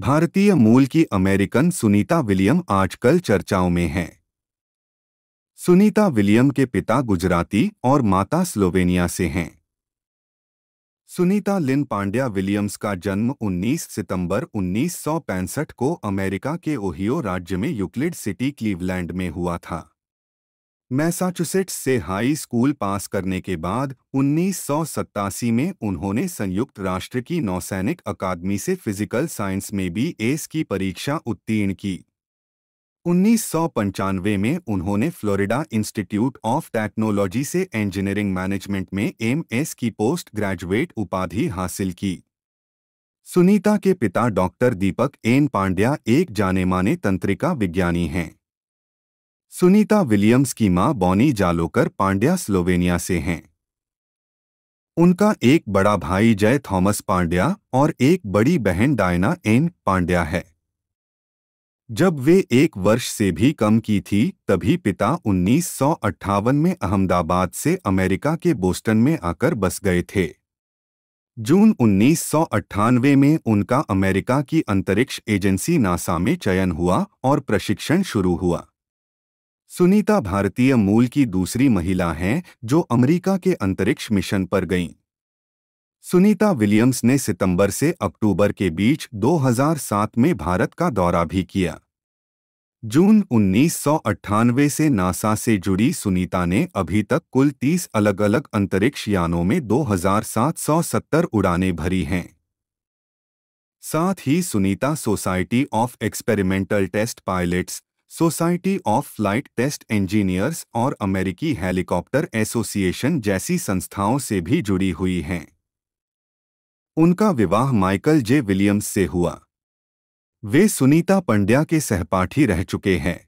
भारतीय मूल की अमेरिकन सुनीता विलियम आजकल चर्चाओं में हैं सुनीता विलियम के पिता गुजराती और माता स्लोवेनिया से हैं सुनीता लिन पांड्या विलियम्स का जन्म 19 सितंबर 1965 को अमेरिका के ओहियो राज्य में यूक्लिड सिटी क्लीवलैंड में हुआ था मैसाचुसेट्स से हाई स्कूल पास करने के बाद उन्नीस में उन्होंने संयुक्त राष्ट्र की नौसैनिक अकादमी से फिजिकल साइंस में बी एस की परीक्षा उत्तीर्ण की उन्नीस में उन्होंने फ्लोरिडा इंस्टीट्यूट ऑफ टेक्नोलॉजी से इंजीनियरिंग मैनेजमेंट में एमएस की पोस्ट ग्रेजुएट उपाधि हासिल की सुनीता के पिता डॉक्टर दीपक एन पांड्या एक जाने माने तंत्रिका विज्ञानी हैं सुनीता विलियम्स की मां बॉनी जालोकर पांड्या स्लोवेनिया से हैं उनका एक बड़ा भाई जय थॉमस पांड्या और एक बड़ी बहन डायना एन पांड्या है जब वे एक वर्ष से भी कम की थी तभी पिता उन्नीस में अहमदाबाद से अमेरिका के बोस्टन में आकर बस गए थे जून उन्नीस में उनका अमेरिका की अंतरिक्ष एजेंसी नासा में चयन हुआ और प्रशिक्षण शुरू हुआ सुनीता भारतीय मूल की दूसरी महिला हैं जो अमेरिका के अंतरिक्ष मिशन पर गईं। सुनीता विलियम्स ने सितंबर से अक्टूबर के बीच 2007 में भारत का दौरा भी किया जून उन्नीस से नासा से जुड़ी सुनीता ने अभी तक कुल 30 अलग अलग अंतरिक्ष यानों में 2770 उड़ानें भरी हैं साथ ही Sunita Society of Experimental Test Pilots Society of Flight Test Engineers और अमेरिकी हेलीकॉप्टर एसोसिएशन जैसी संस्थाओं से भी जुड़ी हुई हैं उनका विवाह माइकल जे विलियम्स से हुआ वे सुनीता पंड्या के सहपाठी रह चुके हैं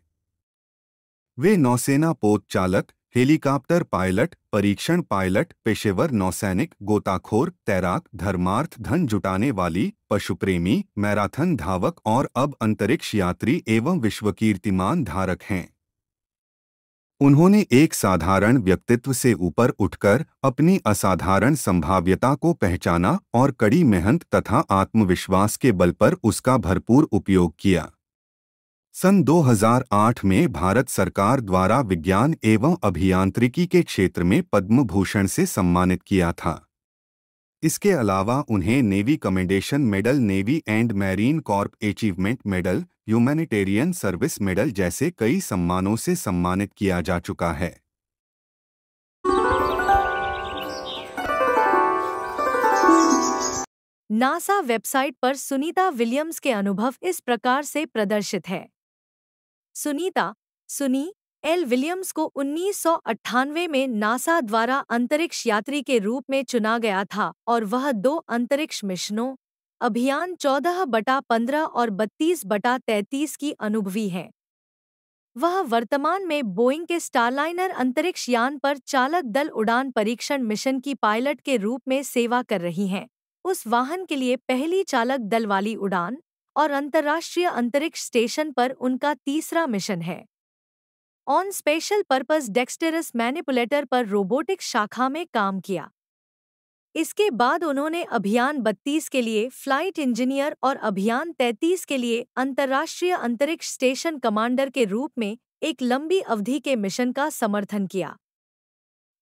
वे नौसेना पोत चालक हेलीकॉप्टर पायलट परीक्षण पायलट पेशेवर नौसैनिक गोताखोर तैराक धर्मार्थ धन जुटाने वाली पशुप्रेमी मैराथन धावक और अब अंतरिक्ष यात्री एवं विश्व कीर्तिमान धारक हैं उन्होंने एक साधारण व्यक्तित्व से ऊपर उठकर अपनी असाधारण संभाव्यता को पहचाना और कड़ी मेहनत तथा आत्मविश्वास के बल पर उसका भरपूर उपयोग किया सन 2008 में भारत सरकार द्वारा विज्ञान एवं अभियांत्रिकी के क्षेत्र में पद्म भूषण से सम्मानित किया था इसके अलावा उन्हें Navy Commendation Medal Navy and Marine Corps Achievement Medal Humanitarian Service Medal जैसे कई सम्मानों से सम्मानित किया जा चुका है नासा वेबसाइट पर सुनीता विलियम्स के अनुभव इस प्रकार से प्रदर्शित है सुनीता सुनी एल विलियम्स को उन्नीस में नासा द्वारा अंतरिक्ष यात्री के रूप में चुना गया था और वह दो अंतरिक्ष मिशनों अभियान 14 बटा 15 और 32 बटा 33 की अनुभवी हैं वह वर्तमान में बोइंग के स्टारलाइनर अंतरिक्ष यान पर चालक दल उड़ान परीक्षण मिशन की पायलट के रूप में सेवा कर रही हैं उस वाहन के लिए पहली चालक दल वाली उड़ान और अंतर्राष्ट्रीय अंतरिक्ष स्टेशन पर उनका तीसरा मिशन है on special purpose dexterous manipulator पर रोबोटिक शाखा में काम किया इसके बाद उन्होंने अभियान 32 के लिए फ्लाइट इंजीनियर और अभियान 33 के लिए अंतर्राष्ट्रीय अंतरिक्ष स्टेशन कमांडर के रूप में एक लंबी अवधि के मिशन का समर्थन किया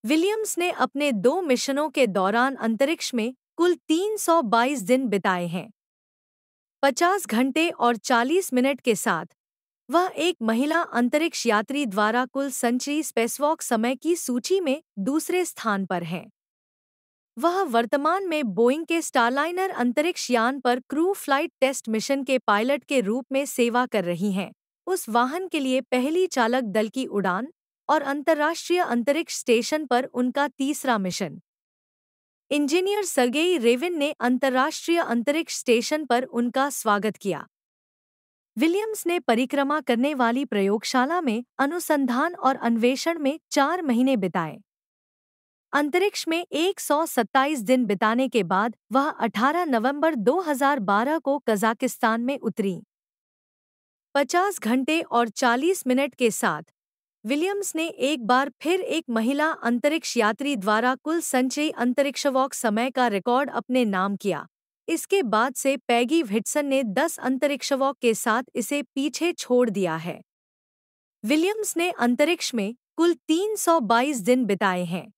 विलियम्स ने अपने दो मिशनों के दौरान अंतरिक्ष में कुल 322 दिन बिताए हैं 50 घंटे और 40 मिनट के साथ वह एक महिला अंतरिक्ष यात्री द्वारा कुल संचरी स्पेसवॉक समय की सूची में दूसरे स्थान पर हैं वह वर्तमान में बोइंग के स्टारलाइनर अंतरिक्ष यान पर क्रू फ्लाइट टेस्ट मिशन के पायलट के रूप में सेवा कर रही हैं उस वाहन के लिए पहली चालक दल की उड़ान और अंतर्राष्ट्रीय अंतरिक्ष स्टेशन पर उनका तीसरा मिशन इंजीनियर सर्गेई रेविन ने अंतर्राष्ट्रीय अंतरिक्ष स्टेशन पर उनका स्वागत किया विलियम्स ने परिक्रमा करने वाली प्रयोगशाला में अनुसंधान और अन्वेषण में चार महीने बिताए अंतरिक्ष में 127 दिन बिताने के बाद वह 18 नवंबर 2012 को कजाकिस्तान में उतरी 50 घंटे और 40 मिनट के साथ विलियम्स ने एक बार फिर एक महिला अंतरिक्ष यात्री द्वारा कुल संचयी अंतरिक्षवॉक समय का रिकॉर्ड अपने नाम किया इसके बाद से पैगी व्हिटसन ने 10 अंतरिक्षवॉक के साथ इसे पीछे छोड़ दिया है विलियम्स ने अंतरिक्ष में कुल 322 दिन बिताए हैं